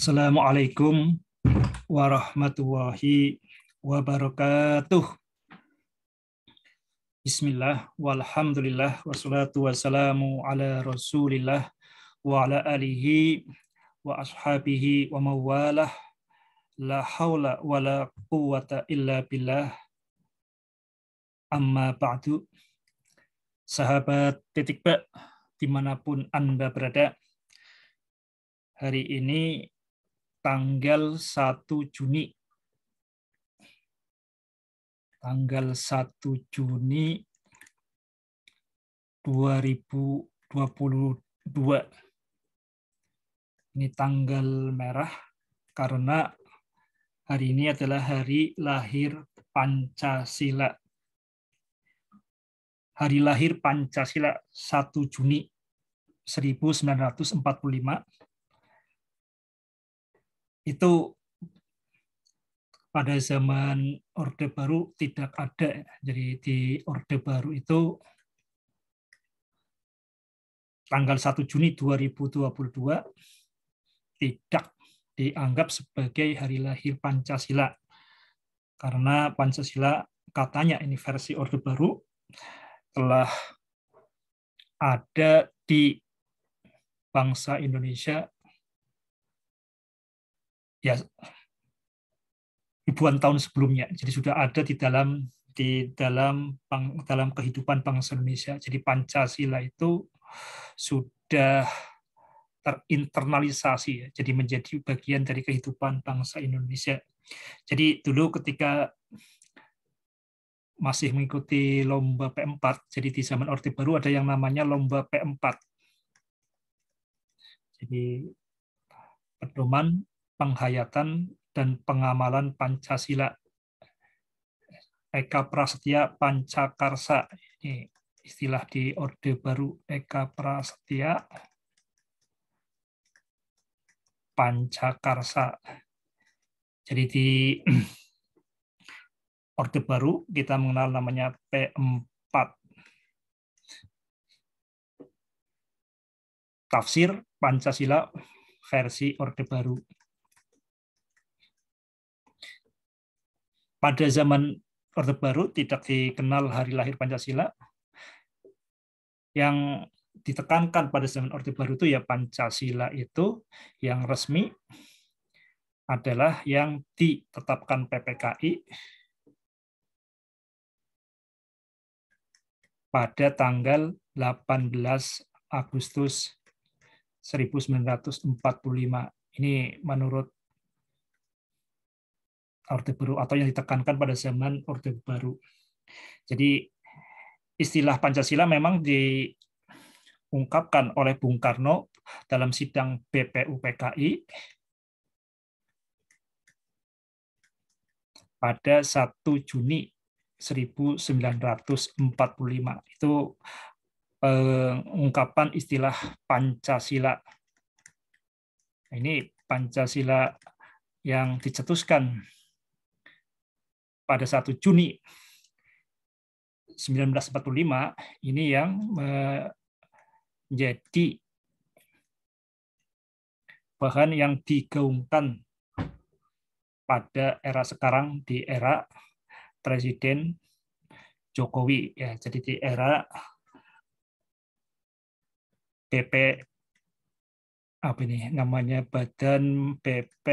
Assalamualaikum warahmatullahi wabarakatuh. Bismillah, walhamdulillah, wassalatu wassalamu ala rasulillah wa ala alihi wa ashabihi wa mawalah. La hawla wa la quwata illa billah. Amma ba'du. Sahabat titik ba dimanapun Anda berada, hari ini tanggal 1 Juni. Tanggal 1 Juni 2022. Ini tanggal merah karena hari ini adalah hari lahir Pancasila. Hari lahir Pancasila 1 Juni 1945 itu pada zaman Orde Baru tidak ada. Jadi di Orde Baru itu tanggal 1 Juni 2022 tidak dianggap sebagai hari lahir Pancasila. Karena Pancasila katanya ini versi Orde Baru telah ada di bangsa Indonesia ya ribuan tahun sebelumnya. Jadi sudah ada di dalam di dalam dalam kehidupan bangsa Indonesia. Jadi Pancasila itu sudah terinternalisasi ya. Jadi menjadi bagian dari kehidupan bangsa Indonesia. Jadi dulu ketika masih mengikuti lomba P4, jadi di zaman Orde Baru ada yang namanya lomba P4. Jadi pedoman penghayatan dan pengamalan Pancasila. Eka Prasetya Pancakarsa. Ini istilah di Orde Baru Eka Prasetya Pancakarsa. Jadi di Orde Baru kita mengenal namanya P4. Tafsir Pancasila versi Orde Baru. pada zaman Orde Baru tidak dikenal hari lahir Pancasila. Yang ditekankan pada zaman Orde Baru itu ya Pancasila itu yang resmi adalah yang ditetapkan PPKI pada tanggal 18 Agustus 1945. Ini menurut Orde Baru atau yang ditekankan pada zaman Orde Baru. Jadi istilah Pancasila memang diungkapkan oleh Bung Karno dalam sidang BPUPKI pada 1 Juni 1945. Itu eh, ungkapan istilah Pancasila. Nah, ini Pancasila yang dicetuskan pada 1 Juni 1945 ini yang menjadi bahan yang digaungkan pada era sekarang di era Presiden Jokowi ya jadi di era PP apa ini namanya Badan PP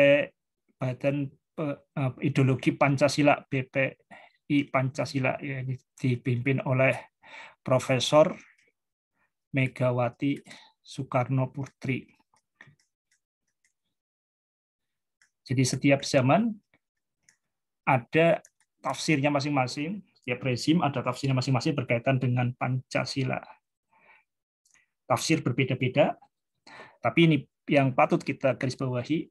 Badan Eh, ideologi Pancasila BPI Pancasila yang dipimpin oleh Profesor Megawati Soekarno Putri. Jadi setiap zaman ada tafsirnya masing-masing, setiap rezim ada tafsirnya masing-masing berkaitan dengan Pancasila. Tafsir berbeda-beda, tapi ini yang patut kita garis bawahi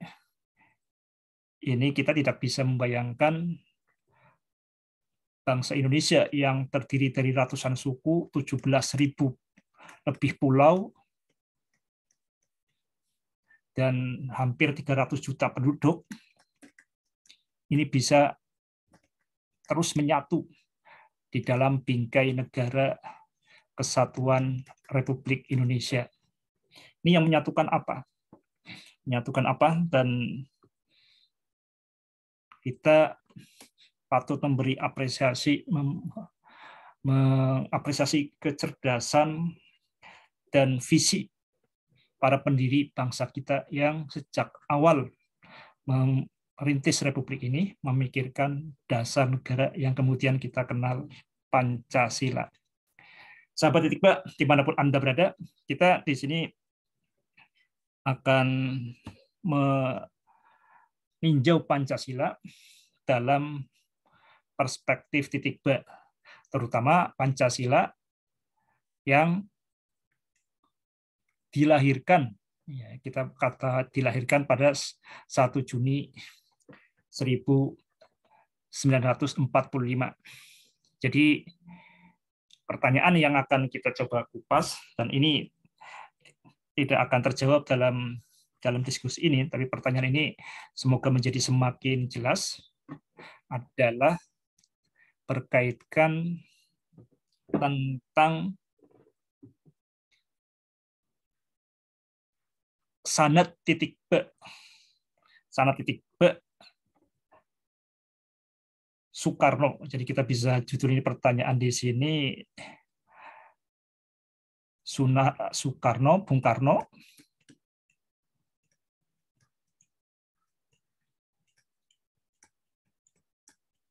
ini kita tidak bisa membayangkan bangsa Indonesia yang terdiri dari ratusan suku, 17.000 lebih pulau, dan hampir 300 juta penduduk, ini bisa terus menyatu di dalam bingkai negara kesatuan Republik Indonesia. Ini yang menyatukan apa? Menyatukan apa dan kita patut memberi apresiasi mem, mengapresiasi kecerdasan dan visi para pendiri bangsa kita yang sejak awal merintis republik ini memikirkan dasar negara yang kemudian kita kenal Pancasila. Sahabat titik Pak, dimanapun Anda berada, kita di sini akan meninjau Pancasila dalam perspektif titik B, terutama Pancasila yang dilahirkan ya, kita kata dilahirkan pada 1 Juni 1945. Jadi pertanyaan yang akan kita coba kupas dan ini tidak akan terjawab dalam dalam diskusi ini, tapi pertanyaan ini semoga menjadi semakin jelas adalah berkaitkan tentang sanat titik B. sanat titik B Soekarno. Jadi kita bisa judul ini pertanyaan di sini Sunah Soekarno, Bung Karno,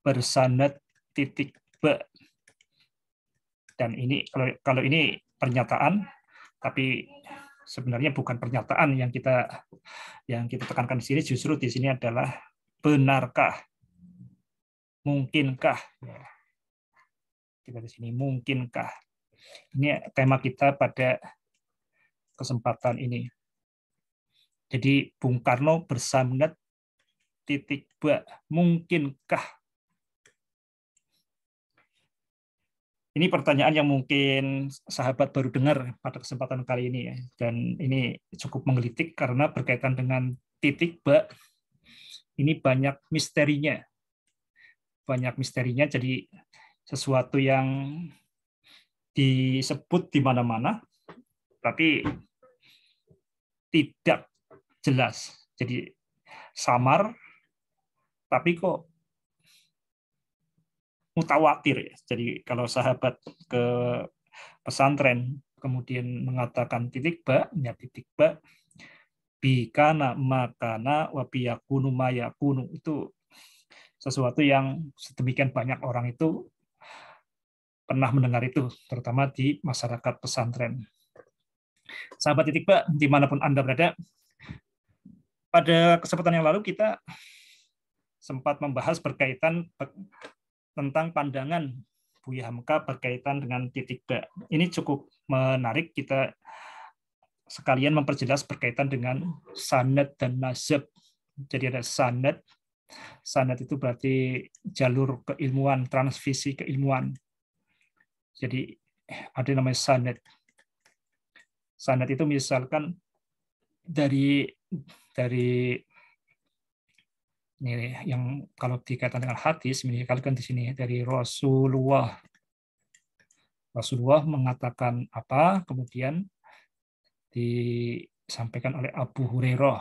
bersandar titik B. Dan ini kalau kalau ini pernyataan tapi sebenarnya bukan pernyataan yang kita yang kita tekankan di sini justru di sini adalah benarkah mungkinkah ya. kita di sini mungkinkah ini tema kita pada kesempatan ini jadi Bung Karno bersandar titik ba mungkinkah ini pertanyaan yang mungkin sahabat baru dengar pada kesempatan kali ini ya. Dan ini cukup menggelitik karena berkaitan dengan titik bak. Ini banyak misterinya. Banyak misterinya jadi sesuatu yang disebut di mana-mana tapi tidak jelas. Jadi samar tapi kok mutawatir ya. Jadi kalau sahabat ke pesantren kemudian mengatakan titik ba, ya titik ba bikana makana wabiyakunu mayakunu itu sesuatu yang sedemikian banyak orang itu pernah mendengar itu, terutama di masyarakat pesantren. Sahabat titik ba, dimanapun Anda berada, pada kesempatan yang lalu kita sempat membahas berkaitan tentang pandangan Buya Hamka berkaitan dengan titik ba. Ini cukup menarik kita sekalian memperjelas berkaitan dengan sanad dan nasab. Jadi ada sanad. Sanad itu berarti jalur keilmuan, transvisi keilmuan. Jadi ada yang namanya sanad. Sanad itu misalkan dari dari ini yang kalau dikaitkan dengan hadis kalian di sini dari Rasulullah. Rasulullah mengatakan apa, kemudian disampaikan oleh Abu Hurairah.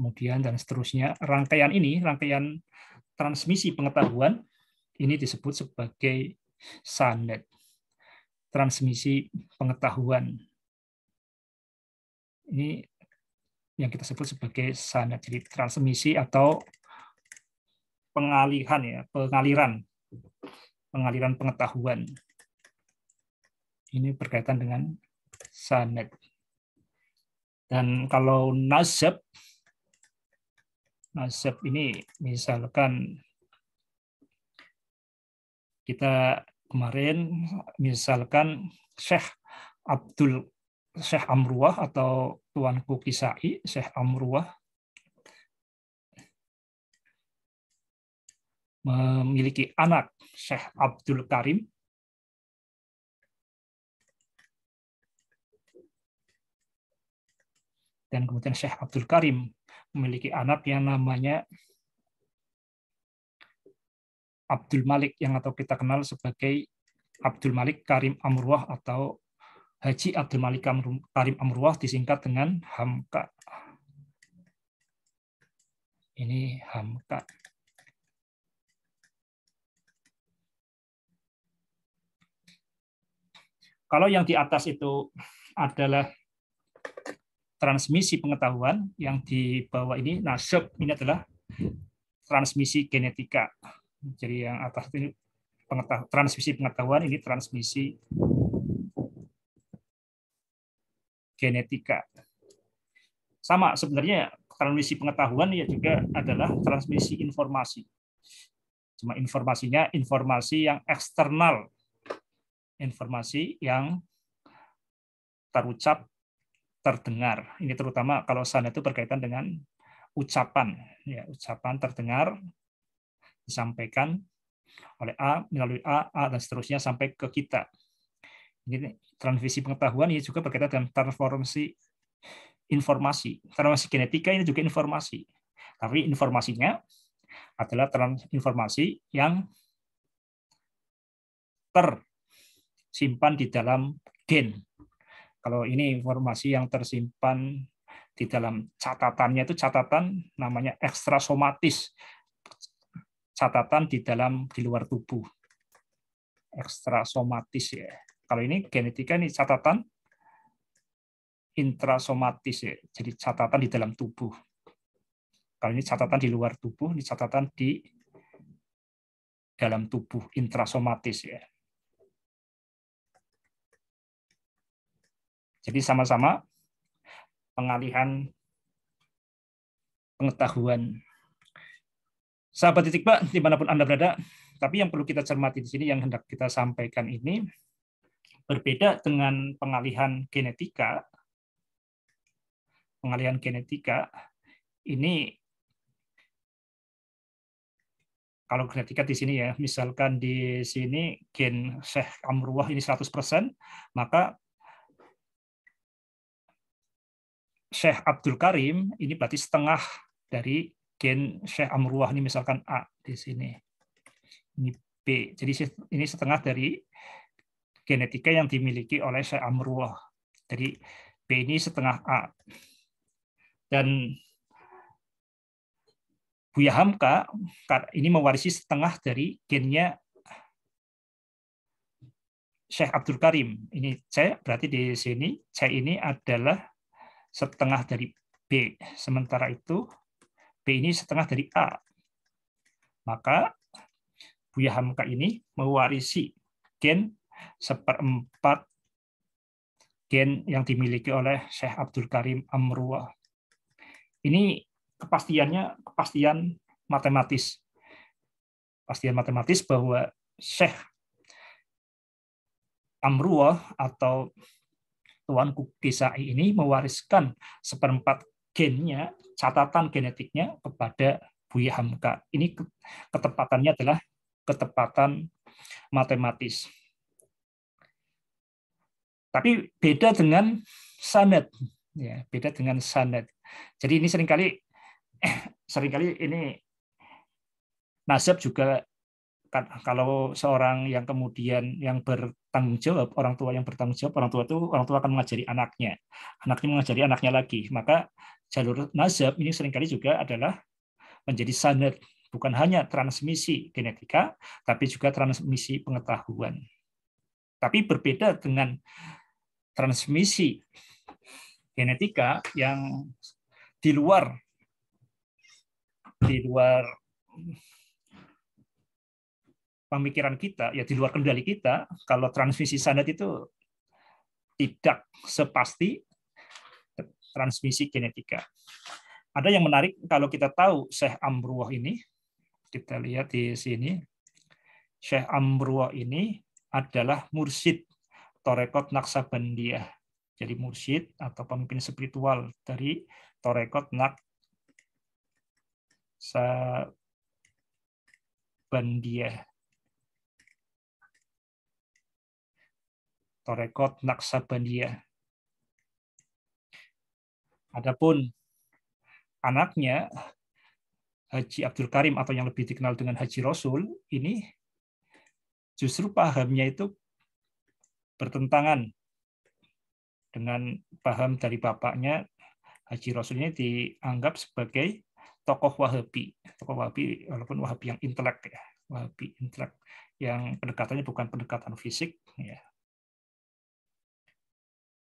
Kemudian dan seterusnya, rangkaian ini, rangkaian transmisi pengetahuan ini disebut sebagai sanad. Transmisi pengetahuan. Ini yang kita sebut sebagai sanat Jadi transmisi atau pengalihan ya, pengaliran pengaliran pengetahuan. Ini berkaitan dengan sanat Dan kalau nasab nasab ini misalkan kita kemarin misalkan Syekh Abdul Syekh Amruah atau Tuanku Kisai, Syekh Amruah, memiliki anak Syekh Abdul Karim. Dan kemudian Syekh Abdul Karim memiliki anak yang namanya Abdul Malik yang atau kita kenal sebagai Abdul Malik Karim Amruah atau Haji Abdul Malik Karim Amruah disingkat dengan HAMKA. Ini HAMKA. Kalau yang di atas itu adalah transmisi pengetahuan yang di bawah ini, nah sub ini adalah transmisi genetika. Jadi yang atas ini pengetahuan, transmisi pengetahuan, ini transmisi genetika. Sama sebenarnya transmisi pengetahuan ya juga adalah transmisi informasi. Cuma informasinya informasi yang eksternal, informasi yang terucap, terdengar. Ini terutama kalau sana itu berkaitan dengan ucapan, ya ucapan terdengar, disampaikan oleh A melalui A, A dan seterusnya sampai ke kita jadi transmisi pengetahuan ini juga berkaitan dengan transformasi informasi. Transformasi genetika ini juga informasi. Tapi informasinya adalah informasi yang tersimpan di dalam gen. Kalau ini informasi yang tersimpan di dalam catatannya itu catatan namanya ekstrasomatis. Catatan di dalam di luar tubuh. Ekstrasomatis ya. Kalau ini genetika ini catatan intrasomatis ya. Jadi catatan di dalam tubuh. Kalau ini catatan di luar tubuh, ini catatan di dalam tubuh intrasomatis ya. Jadi sama-sama pengalihan pengetahuan. Sahabat titik pak, dimanapun Anda berada, tapi yang perlu kita cermati di sini, yang hendak kita sampaikan ini, Berbeda dengan pengalihan genetika, pengalihan genetika ini kalau genetika di sini ya, misalkan di sini gen Sheikh Amruah ini 100%, maka Sheikh Abdul Karim ini berarti setengah dari gen Sheikh Amruah ini misalkan A di sini. Ini B. Jadi ini setengah dari genetika yang dimiliki oleh Syekh Amrullah. Jadi B ini setengah A. Dan Buya Hamka ini mewarisi setengah dari gennya Syekh Abdul Karim. Ini C, berarti di sini C ini adalah setengah dari B. Sementara itu B ini setengah dari A. Maka Buya Hamka ini mewarisi gen seperempat gen yang dimiliki oleh Syekh Abdul Karim Amrua. Ini kepastiannya kepastian matematis. Kepastian matematis bahwa Syekh Amrua atau Tuan Kukisai ini mewariskan seperempat gennya, catatan genetiknya kepada Buya Hamka. Ini ketepatannya adalah ketepatan matematis. Tapi beda dengan sanet, ya, beda dengan sanet. Jadi ini seringkali eh, seringkali ini nasab juga kan, kalau seorang yang kemudian yang bertanggung jawab, orang tua yang bertanggung jawab, orang tua itu orang tua akan mengajari anaknya. Anaknya mengajari anaknya lagi. Maka jalur nasab ini seringkali juga adalah menjadi sanet bukan hanya transmisi genetika, tapi juga transmisi pengetahuan. Tapi berbeda dengan transmisi genetika yang di luar di luar pemikiran kita, ya di luar kendali kita, kalau transmisi standar itu tidak sepasti transmisi genetika. Ada yang menarik kalau kita tahu Syekh Amruah ini, kita lihat di sini, Syekh Amruah ini adalah mursid Torekot Naksabandiyah. Jadi mursyid atau pemimpin spiritual dari Torekot Naksabandiyah. Torekot Naksabandiyah. Adapun anaknya Haji Abdul Karim atau yang lebih dikenal dengan Haji Rasul ini justru pahamnya itu bertentangan dengan paham dari bapaknya Haji Rasul ini dianggap sebagai tokoh Wahabi, tokoh Wahabi walaupun Wahabi yang intelek ya, Wahabi intelek yang pendekatannya bukan pendekatan fisik ya.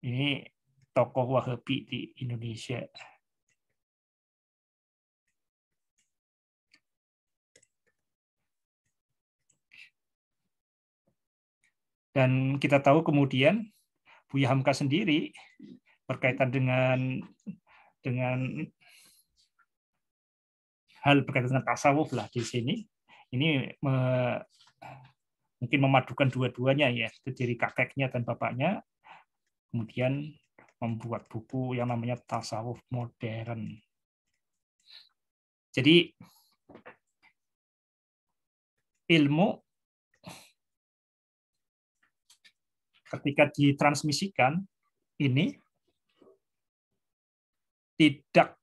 Ini tokoh Wahabi di Indonesia. Dan kita tahu kemudian Buya Hamka sendiri berkaitan dengan dengan hal berkaitan dengan tasawuf lah di sini. Ini me, mungkin memadukan dua-duanya ya, dari kakeknya dan bapaknya, kemudian membuat buku yang namanya tasawuf modern. Jadi ilmu ketika ditransmisikan ini tidak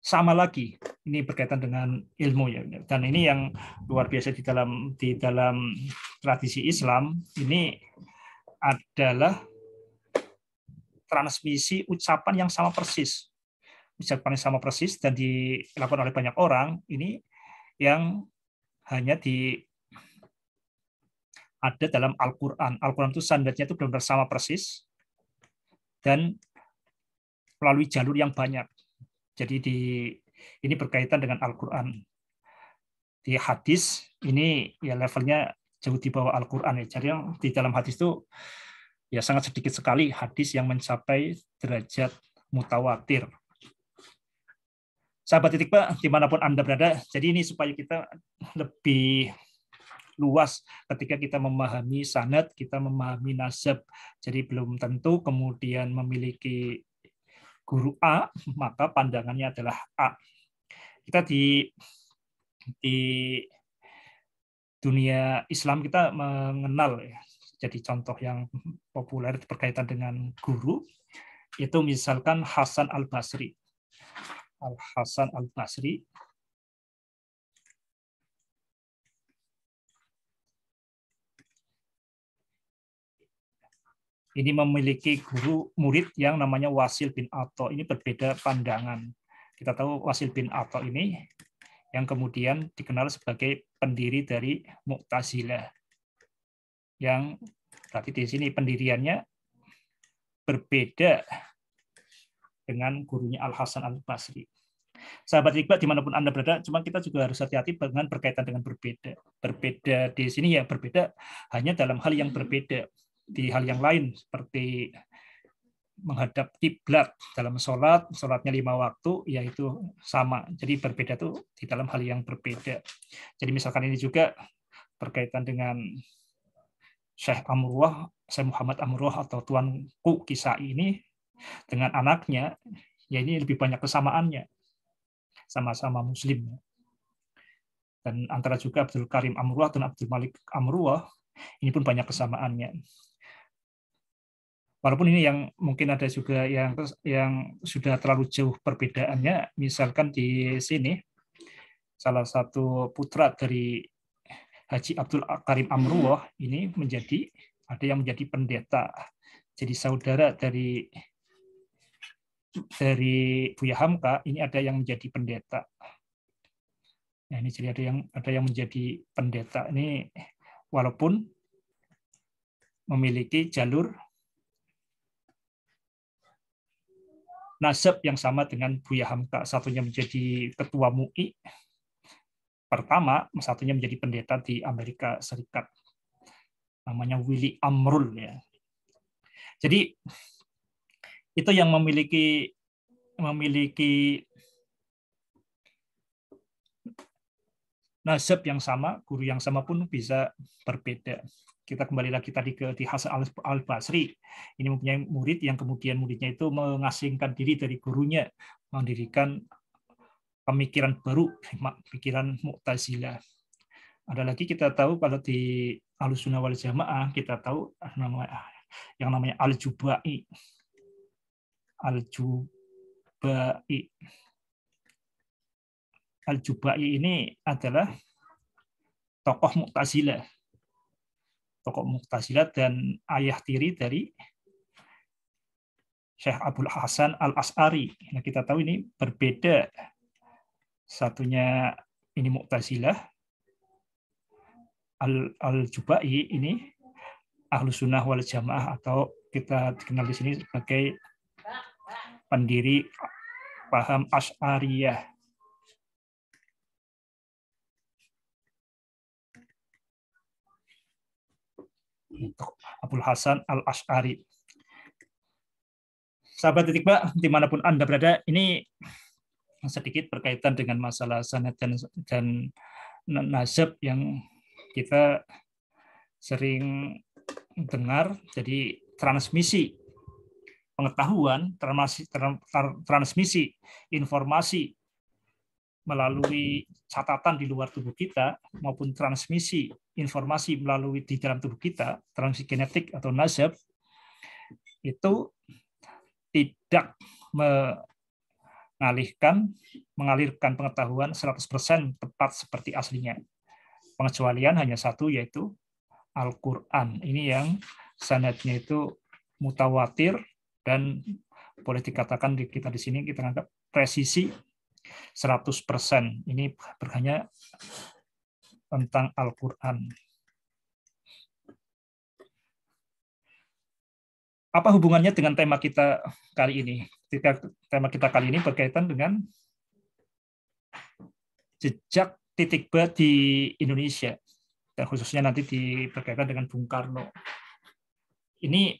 sama lagi. Ini berkaitan dengan ilmu ya. Dan ini yang luar biasa di dalam di dalam tradisi Islam ini adalah transmisi ucapan yang sama persis. Ucapan yang sama persis dan dilakukan oleh banyak orang ini yang hanya di ada dalam Al-Quran. Al-Quran itu standarnya itu benar-benar sama persis dan melalui jalur yang banyak. Jadi di ini berkaitan dengan Al-Quran. Di hadis ini ya levelnya jauh di bawah Al-Quran ya. Jadi di dalam hadis itu ya sangat sedikit sekali hadis yang mencapai derajat mutawatir. Sahabat titik pak, dimanapun anda berada, jadi ini supaya kita lebih luas ketika kita memahami sanad, kita memahami nasab. Jadi belum tentu kemudian memiliki guru A, maka pandangannya adalah A. Kita di di dunia Islam kita mengenal ya. Jadi contoh yang populer berkaitan dengan guru itu misalkan Hasan Al Basri. Al Hasan Al Basri ini memiliki guru murid yang namanya Wasil bin Ato. Ini berbeda pandangan. Kita tahu Wasil bin Ato ini yang kemudian dikenal sebagai pendiri dari Mu'tazilah. Yang berarti di sini pendiriannya berbeda dengan gurunya Al-Hasan Al-Basri. Sahabat Iqbal dimanapun Anda berada, cuma kita juga harus hati-hati dengan berkaitan dengan berbeda. Berbeda di sini ya berbeda hanya dalam hal yang berbeda di hal yang lain seperti menghadap kiblat dalam sholat, sholatnya lima waktu, yaitu sama. Jadi berbeda tuh di dalam hal yang berbeda. Jadi misalkan ini juga berkaitan dengan Syekh Amruah, Syekh Muhammad Amruah atau Tuan Ku kisah ini dengan anaknya, ya ini lebih banyak kesamaannya. Sama-sama muslim. Dan antara juga Abdul Karim Amruah dan Abdul Malik Amruah, ini pun banyak kesamaannya walaupun ini yang mungkin ada juga yang yang sudah terlalu jauh perbedaannya misalkan di sini salah satu putra dari Haji Abdul Karim Amruwah ini menjadi ada yang menjadi pendeta jadi saudara dari dari Buya Hamka ini ada yang menjadi pendeta Nah, ini jadi ada yang ada yang menjadi pendeta ini walaupun memiliki jalur nasab yang sama dengan Buya Hamka, satunya menjadi ketua MUI pertama, satunya menjadi pendeta di Amerika Serikat. Namanya Willy Amrul ya. Jadi itu yang memiliki memiliki nasab yang sama, guru yang sama pun bisa berbeda kita kembali lagi tadi ke di Hasan al, al Basri ini mempunyai murid yang kemudian muridnya itu mengasingkan diri dari gurunya mendirikan pemikiran baru pemikiran Mu'tazilah ada lagi kita tahu kalau di Al-Sunnah wal Jamaah kita tahu nama yang namanya Al-Jubai Al-Jubai Al-Jubai ini adalah tokoh Mu'tazilah tokoh Mu'tazilah dan ayah tiri dari Syekh Abdul Hasan Al-As'ari. Nah, kita tahu ini berbeda. Satunya ini Mu'tazilah, Al-Jubai al ini Ahlu Sunnah wal Jamaah atau kita dikenal di sini sebagai pendiri paham As'ariyah Abdul Hasan Al Ashari. Sahabat titik Pak, dimanapun anda berada, ini sedikit berkaitan dengan masalah sanad dan, dan nasab yang kita sering dengar. Jadi transmisi pengetahuan, transmisi informasi melalui catatan di luar tubuh kita maupun transmisi informasi melalui di dalam tubuh kita, transisi genetik atau nasab, itu tidak mengalihkan, mengalirkan pengetahuan 100% tepat seperti aslinya. Pengecualian hanya satu, yaitu Al-Quran. Ini yang sanadnya itu mutawatir dan boleh dikatakan di, kita di sini kita anggap presisi 100%. Ini hanya tentang Al-Quran. Apa hubungannya dengan tema kita kali ini? tema kita kali ini berkaitan dengan jejak titik B di Indonesia, dan khususnya nanti di, berkaitan dengan Bung Karno. Ini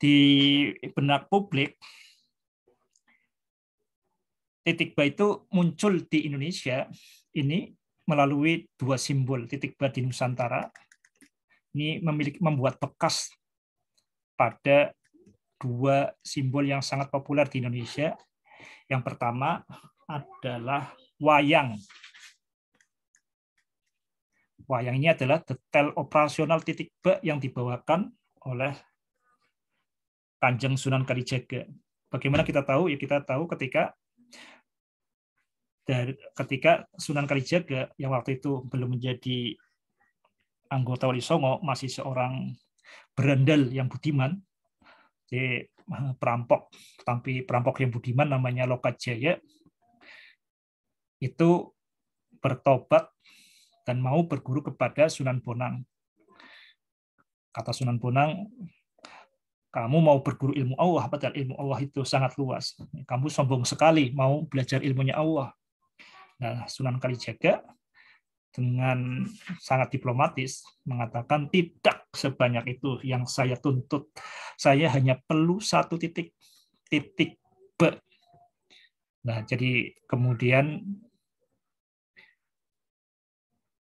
di benak publik, titik B itu muncul di Indonesia ini melalui dua simbol titik bar di Nusantara. Ini memiliki membuat bekas pada dua simbol yang sangat populer di Indonesia. Yang pertama adalah wayang. Wayang ini adalah detail operasional titik B yang dibawakan oleh Kanjeng Sunan Kalijaga. Bagaimana kita tahu? Ya kita tahu ketika dari ketika Sunan Kalijaga yang waktu itu belum menjadi anggota Wali Songo masih seorang berandal yang budiman, jadi eh, perampok, tapi perampok yang budiman namanya Lokajaya itu bertobat dan mau berguru kepada Sunan Bonang. Kata Sunan Bonang, kamu mau berguru ilmu Allah, padahal ilmu Allah itu sangat luas. Kamu sombong sekali mau belajar ilmunya Allah. Nah, Sunan Kalijaga dengan sangat diplomatis mengatakan tidak sebanyak itu yang saya tuntut. Saya hanya perlu satu titik, titik be. Nah, jadi kemudian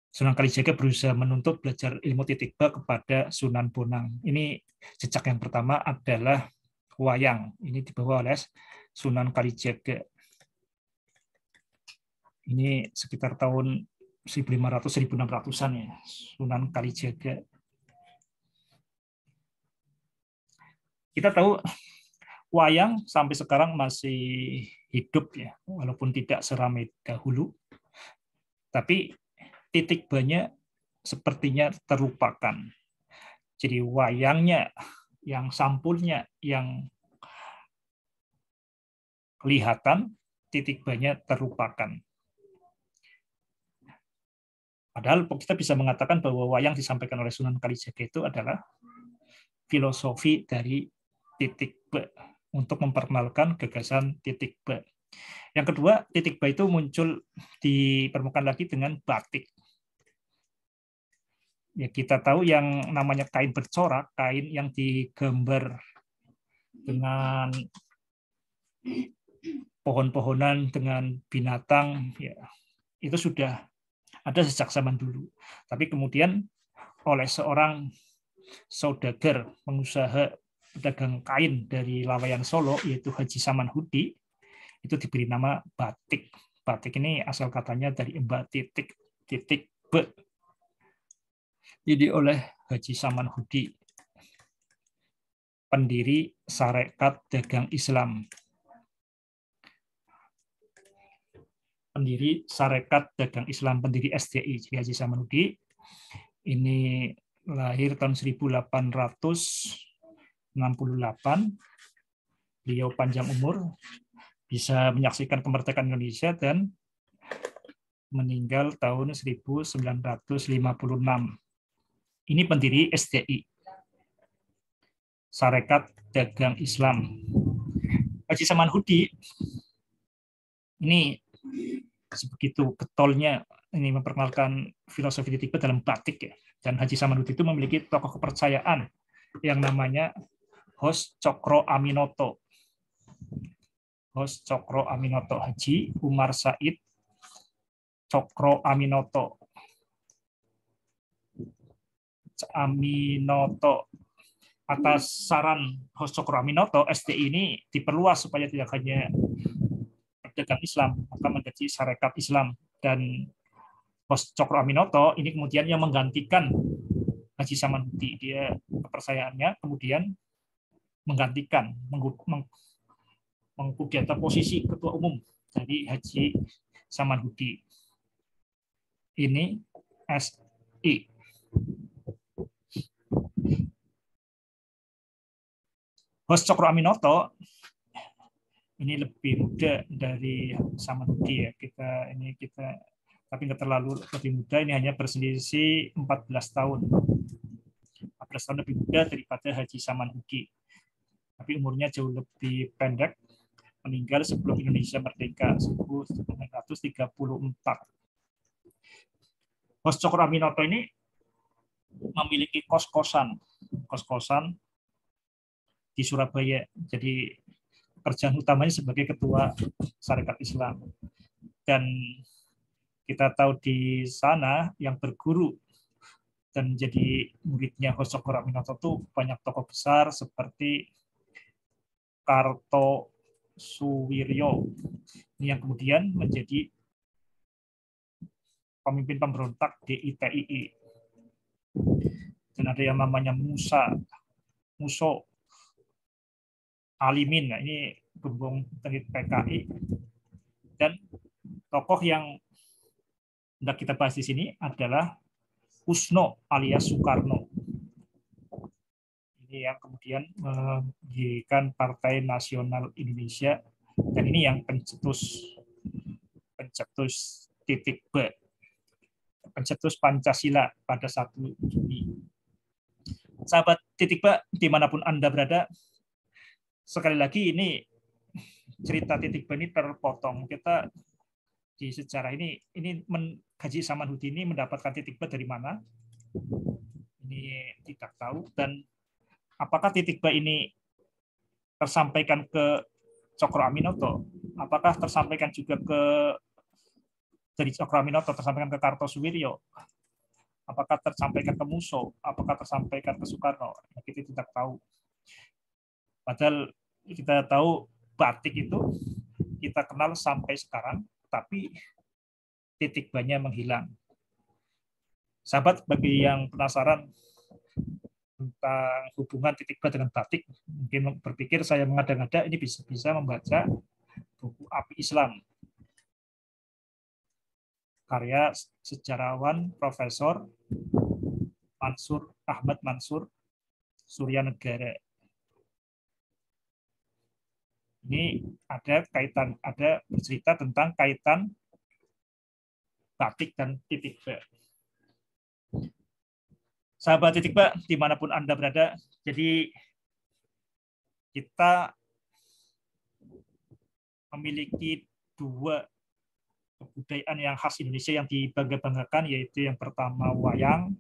Sunan Kalijaga berusaha menuntut belajar ilmu titik be kepada Sunan Bonang. Ini jejak yang pertama adalah wayang. Ini dibawa oleh Sunan Kalijaga. Ini sekitar tahun 1500-1600an ya, Sunan Kalijaga. Kita tahu wayang sampai sekarang masih hidup ya, walaupun tidak seramai dahulu. Tapi titik banyak sepertinya terlupakan. Jadi wayangnya, yang sampulnya, yang kelihatan, titik banyak terlupakan. Padahal kita bisa mengatakan bahwa wayang disampaikan oleh Sunan Kalijaga itu adalah filosofi dari titik B untuk memperkenalkan gagasan titik B. Yang kedua, titik B itu muncul di permukaan lagi dengan batik. Ya, kita tahu yang namanya kain bercorak, kain yang digambar dengan pohon-pohonan dengan binatang ya itu sudah ada sejak zaman dulu. Tapi kemudian oleh seorang saudagar pengusaha pedagang kain dari Lawayan Solo yaitu Haji Saman Hudi itu diberi nama batik. Batik ini asal katanya dari mbak titik titik be. Jadi oleh Haji Saman Hudi pendiri Sarekat Dagang Islam pendiri Sarekat Dagang Islam pendiri SDI Jadi Haji Samanudi ini lahir tahun 1868 beliau panjang umur bisa menyaksikan kemerdekaan Indonesia dan meninggal tahun 1956 ini pendiri SDI Sarekat Dagang Islam Haji Samanhudi ini sebegitu getolnya ini memperkenalkan filosofi di Tibet dalam batik ya. Dan Haji Samanuddin itu memiliki tokoh kepercayaan yang namanya Hos Cokro Aminoto. Hos Cokro Aminoto Haji Umar Said Cokro Aminoto. Aminoto atas saran Hos Cokro Aminoto, SD ini diperluas supaya tidak hanya dengan Islam, maka menjadi syarikat Islam. Dan Bos Cokro Aminoto ini kemudian yang menggantikan Haji Samanhudi. Dia kepercayaannya kemudian menggantikan, meng, posisi ketua umum dari Haji Samanhudi. Ini SI. Bos Cokro Aminoto ini lebih muda dari Samadhi ya kita ini kita tapi nggak terlalu lebih muda ini hanya berselisih 14 tahun 14 tahun lebih muda daripada Haji Saman tapi umurnya jauh lebih pendek meninggal sebelum Indonesia merdeka 1934 Bos Cokro Aminoto ini memiliki kos-kosan kos-kosan di Surabaya jadi pekerjaan utamanya sebagai ketua syarikat Islam. Dan kita tahu di sana yang berguru dan jadi muridnya Hosokura Minato itu banyak tokoh besar seperti Karto Suwiryo ini yang kemudian menjadi pemimpin pemberontak di ITII. Dan ada yang namanya Musa Muso alimin. Nah, ini gembong dari PKI dan tokoh yang hendak kita bahas di sini adalah Usno alias Soekarno. Ini yang kemudian mendirikan Partai Nasional Indonesia dan ini yang pencetus pencetus titik B pencetus Pancasila pada 1 Juni. Sahabat titik B, dimanapun Anda berada, sekali lagi ini cerita titik benih terpotong. Kita di sejarah ini ini men, Haji Saman ini mendapatkan titik B dari mana? Ini tidak tahu dan apakah titik B ini tersampaikan ke Cokro Aminoto? Apakah tersampaikan juga ke dari Cokro Aminoto tersampaikan ke Kartosuwiryo? Apakah tersampaikan ke Muso? Apakah tersampaikan ke Soekarno? Kita tidak tahu. Padahal kita tahu batik itu kita kenal sampai sekarang, tapi titik banyak menghilang. Sahabat, bagi yang penasaran tentang hubungan titik ba dengan batik, mungkin berpikir saya mengada-ngada ini bisa-bisa membaca buku Api Islam karya sejarawan Profesor Mansur Ahmad Mansur Surya Negara ini ada kaitan ada bercerita tentang kaitan batik dan titik ba. Sahabat titik ba, dimanapun Anda berada, jadi kita memiliki dua kebudayaan yang khas Indonesia yang dibangga-banggakan, yaitu yang pertama wayang,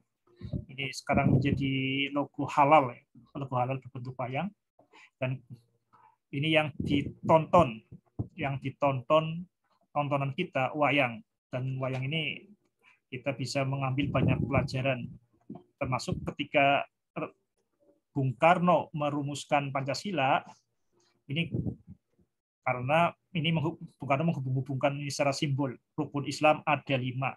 ini sekarang menjadi logo halal, ya, logo halal berbentuk wayang, dan ini yang ditonton, yang ditonton tontonan kita wayang dan wayang ini kita bisa mengambil banyak pelajaran termasuk ketika Bung Karno merumuskan Pancasila ini karena ini Bung Karno menghubung ini secara simbol rukun Islam ada lima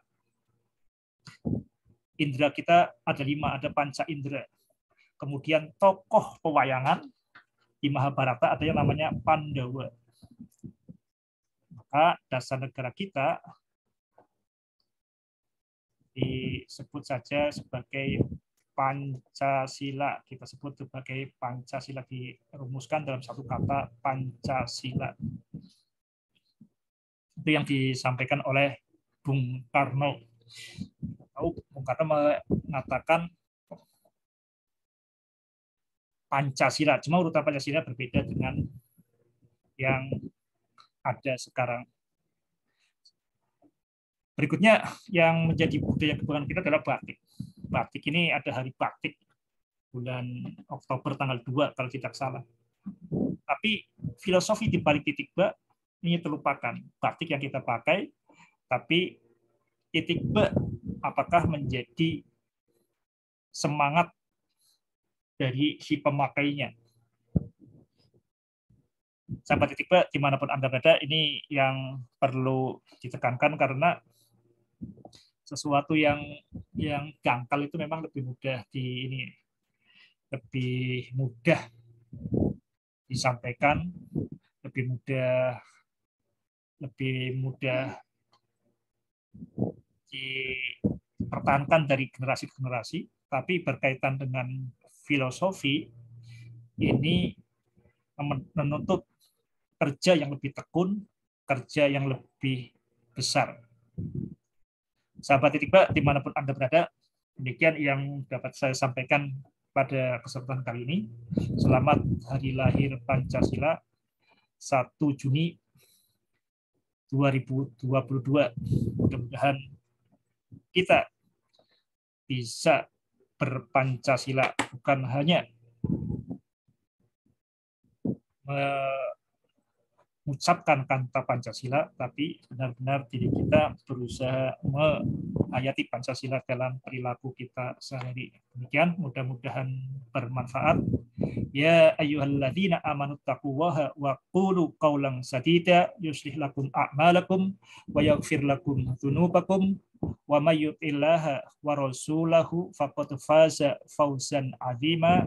indera kita ada lima ada panca indera kemudian tokoh pewayangan di Mahabharata ada yang namanya Pandawa. Maka dasar negara kita disebut saja sebagai Pancasila. Kita sebut sebagai Pancasila dirumuskan dalam satu kata Pancasila. Itu yang disampaikan oleh Bung Karno. Bung Karno mengatakan Pancasila. Cuma urutan Pancasila berbeda dengan yang ada sekarang. Berikutnya yang menjadi budaya kebanggaan kita adalah batik. Batik ini ada hari batik bulan Oktober tanggal 2 kalau tidak salah. Tapi filosofi di balik titik ba ini terlupakan. Batik yang kita pakai tapi titik ba apakah menjadi semangat dari si pemakainya. sampai titik B, dimanapun Anda berada, ini yang perlu ditekankan karena sesuatu yang yang dangkal itu memang lebih mudah di ini lebih mudah disampaikan lebih mudah lebih mudah dipertahankan dari generasi ke generasi tapi berkaitan dengan filosofi ini menuntut kerja yang lebih tekun, kerja yang lebih besar. Sahabat titik tiba dimanapun Anda berada, demikian yang dapat saya sampaikan pada kesempatan kali ini. Selamat Hari Lahir Pancasila 1 Juni 2022. Mudah-mudahan kita bisa berpancasila bukan hanya mengucapkan kata Pancasila, tapi benar-benar diri kita berusaha menghayati Pancasila dalam perilaku kita sehari. Demikian, mudah-mudahan bermanfaat. Ya ayyuhalladzina amanu taqullaha wa qulu qawlan sadida yuslih lakum a'malakum wa yaghfir lakum dzunubakum wa may yuti'illah wa rasulahu faqad faza fawzan 'azima